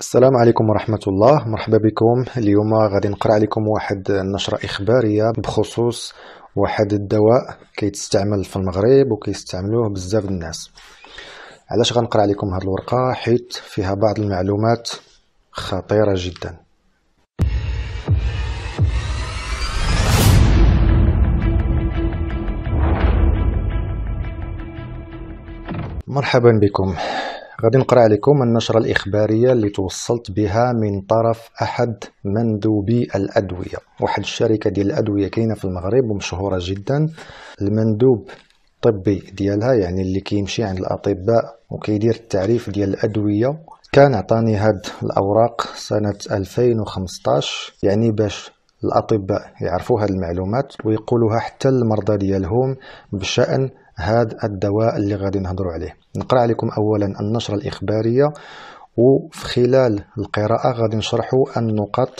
السلام عليكم ورحمة الله مرحبا بكم اليوم غادي نقرأ عليكم واحد النشرة إخبارية بخصوص واحد الدواء كيتستعمل في المغرب وكيستعملوه بزاف الناس علاش غنقرأ عليكم هاد الورقة حيت فيها بعض المعلومات خطيرة جدا مرحبا بكم غادي نقرا عليكم النشرة الإخبارية اللي توصلت بها من طرف أحد مندوبي الأدوية واحد الشركة ديال الأدوية كاينة في المغرب ومشهورة جدا المندوب الطبي ديالها يعني اللي كيمشي عند الأطباء وكيدير التعريف ديال الأدوية كان عطاني هاد الأوراق سنة 2015 يعني باش الأطباء يعرفوا هاد المعلومات ويقولوها حتى للمرضى ديالهم بشأن هذا الدواء اللي غادي نهضروا عليه نقرا عليكم اولا النشره الاخباريه وفي خلال القراءه غادي نشرحوا النقط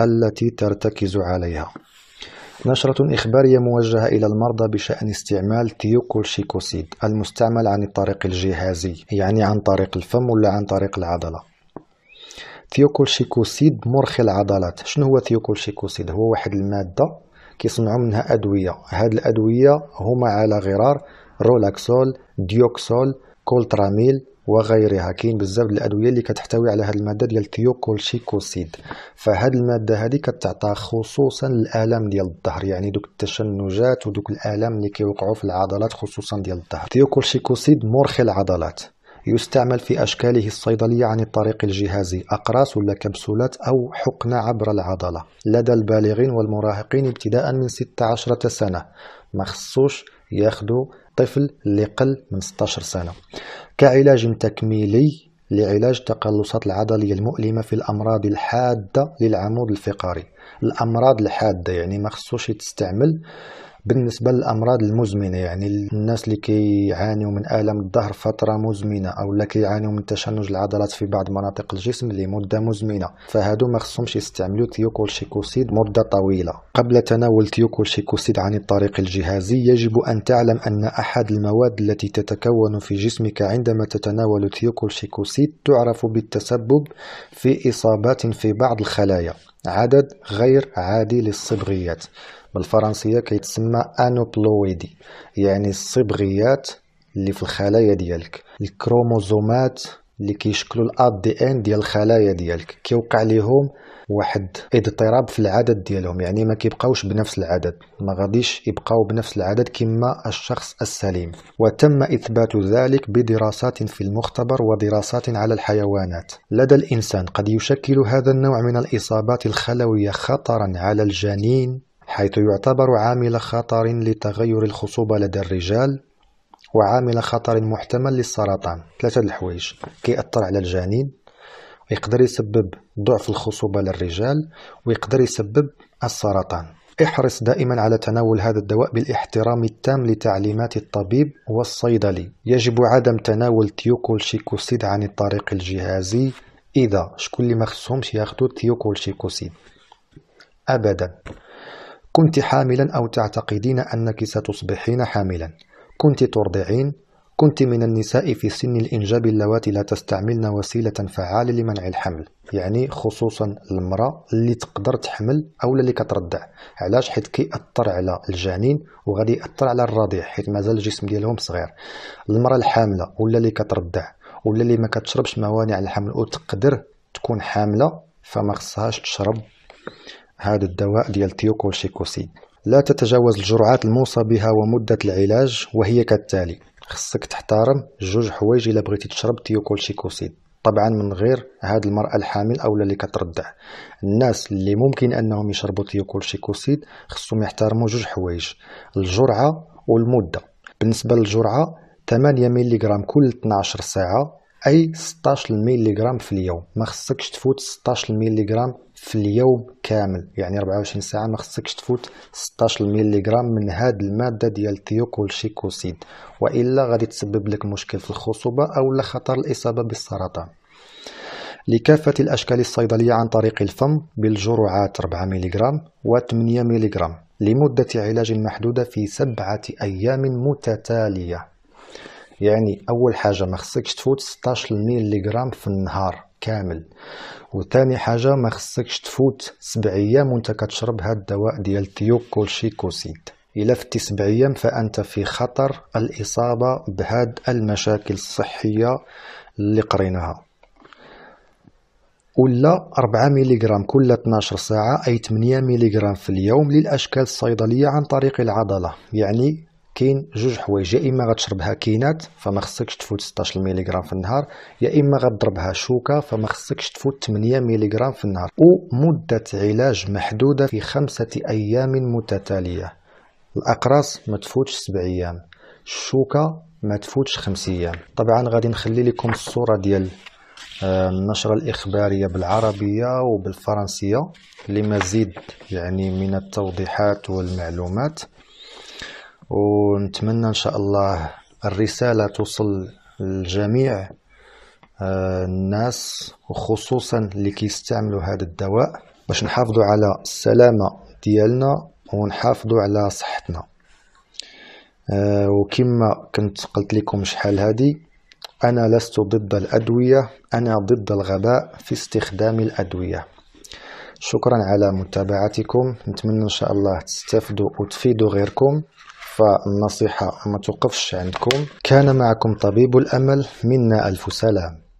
التي ترتكز عليها نشرة إخبارية موجهة إلى المرضى بشأن استعمال تيوكولشيكوسيد المستعمل عن الطريق الجهازي يعني عن طريق الفم ولا عن طريق العضلة تيوكولشيكوسيد مرخي العضلات شنو هو تيوكولشيكوسيد هو واحد المادة كيصنعوا منها ادويه هاد الادويه هما على غرار رولاكسول ديوكسول كولتراميل وغيرها كاين بزاف الادويه اللي كتحتوي على هذه الماده ديال الثيوكولشيكوسيد فهاد الماده هذه كتعطى خصوصا الالام ديال الظهر يعني دوك التشنجات ودوك الالام اللي كيوقعوا في العضلات خصوصا ديال الظهر الثيوكولشيكوسيد مرخي العضلات يستعمل في أشكاله الصيدلية عن الطريق الجهازي أقراص ولا كبسولات أو حقنة عبر العضلة لدى البالغين والمراهقين ابتداء من 16 سنة مخصوش ياخدو طفل اللي قل من 16 سنة كعلاج تكميلي لعلاج التقلصات العضلية المؤلمة في الأمراض الحادة للعمود الفقري الأمراض الحادة يعني مخصوش تستعمل بالنسبه للامراض المزمنه يعني الناس اللي كيعانيوا من الم الظهر فتره مزمنه او اللي كيعانيوا من تشنج العضلات في بعض مناطق الجسم لمده مزمنه فهادو ما خصهمش يستعملوا تيوكولشيكوسيد مده طويله قبل تناول تيوكولشيكوسيد عن الطريق الجهازي يجب ان تعلم ان احد المواد التي تتكون في جسمك عندما تتناول تيوكولشيكوسيد تعرف بالتسبب في اصابات في بعض الخلايا عدد غير عادي للصبغيات بالفرنسيه كيتسمى انوبلويدي يعني الصبغيات اللي في الخلايا ديالك الكروموزومات اللي كيشكلوا الاد دي ان ديال الخلايا ديالك كيوقع ليهم واحد اضطراب في العدد ديالهم يعني ما كيبقاوش بنفس العدد ما غاديش يبقاو بنفس العدد كما الشخص السليم وتم اثبات ذلك بدراسات في المختبر ودراسات على الحيوانات لدى الانسان قد يشكل هذا النوع من الاصابات الخلويه خطرا على الجنين حيث يعتبر عامل خطر لتغير الخصوبة لدى الرجال وعامل خطر محتمل للسرطان ثلاثة الحوايج كيأثر على الجنين ويقدر يسبب ضعف الخصوبة للرجال ويقدر يسبب السرطان احرص دائما على تناول هذا الدواء بالاحترام التام لتعليمات الطبيب والصيدلي يجب عدم تناول شيكوسيد عن الطريق الجهازي إذا شكون اللي ما خصهمش تيوكول شيكوسيد أبدا كنت حاملا أو تعتقدين أنك ستصبحين حاملا كنت ترضعين كنت من النساء في سن الإنجاب اللواتي لا تستعملن وسيلة فعالة لمنع الحمل يعني خصوصا المرأة اللي تقدر تحمل أو اللي كترضع علاش حيت كيأثر على الجنين وغادي يأثر على الرضيع حيت مازال الجسم ديالهم صغير المرأة الحاملة ولا اللي كترضع ولا اللي ما كتشربش موانع الحمل وتقدر تكون حاملة فما خصهاش تشرب هذا الدواء ديال تيوكولشيكوسيد لا تتجاوز الجرعات الموصى بها ومدة العلاج وهي كالتالي خصك تحترم جوج حوايج الا بغيتي تشرب تيوكولشيكوسيد طبعا من غير هاد المرأة الحامل أولا اللي كترضع الناس اللي ممكن أنهم يشربوا تيوكولشيكوسيد خصهم يحترموا جوج حوايج الجرعة والمدة بالنسبة للجرعة 8 ملغ كل 12 ساعة اي 16 ميلي جرام في اليوم ما خصكش تفوت 16 ميلي جرام في اليوم كامل يعني 24 ساعه ما خصكش تفوت 16 ميلي جرام من هاد الماده ديال شيكوسيد والا غادي تسبب لك مشكل في الخصوبه او خطر الاصابه بالسرطان لكافة الأشكال الصيدلية عن طريق الفم بالجرعات 4 ملغ و8 ملغ لمدة علاج محدودة في سبعة أيام متتالية يعني اول حاجه ما خصكش تفوت 16 ميلي جرام في النهار كامل وثاني حاجه ما خصكش تفوت 7 ايام وانت كتشرب هذا الدواء ديال تيوكولشيكوسيد إلا فتي سبع أيام فأنت في خطر الإصابة بهاد المشاكل الصحية اللي قريناها ولا 4 ميلي جرام كل 12 ساعة أي 8 ميلي جرام في اليوم للأشكال الصيدلية عن طريق العضلة يعني كاين جوج حوايج يا اما غتشربها كينات فما خصكش تفوت 16 ملغ في النهار يا اما غتضربها شوكه فما خصكش تفوت 8 ملغ في النهار ومده علاج محدوده في خمسه ايام متتاليه الاقراص ما تفوتش 7 ايام الشوكه ما تفوتش 5 ايام طبعا غادي نخلي لكم الصوره ديال آه، النشرة الإخبارية بالعربية وبالفرنسية لمزيد يعني من التوضيحات والمعلومات ونتمنى ان شاء الله الرساله توصل لجميع آه، الناس وخصوصا اللي كيستعملوا هذا الدواء باش نحافظوا على السلامه ديالنا ونحافظوا على صحتنا آه، وكما كنت قلت لكم شحال هادي انا لست ضد الادويه انا ضد الغباء في استخدام الادويه شكرا على متابعتكم نتمنى ان شاء الله تستفدوا وتفيدوا غيركم فالنصيحة ما توقفش عندكم كان معكم طبيب الأمل منا ألف سلام